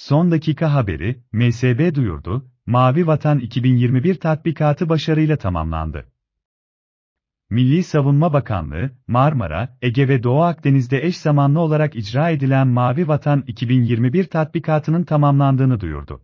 Son dakika haberi, MSB duyurdu, Mavi Vatan 2021 tatbikatı başarıyla tamamlandı. Milli Savunma Bakanlığı, Marmara, Ege ve Doğu Akdeniz'de eş zamanlı olarak icra edilen Mavi Vatan 2021 tatbikatının tamamlandığını duyurdu.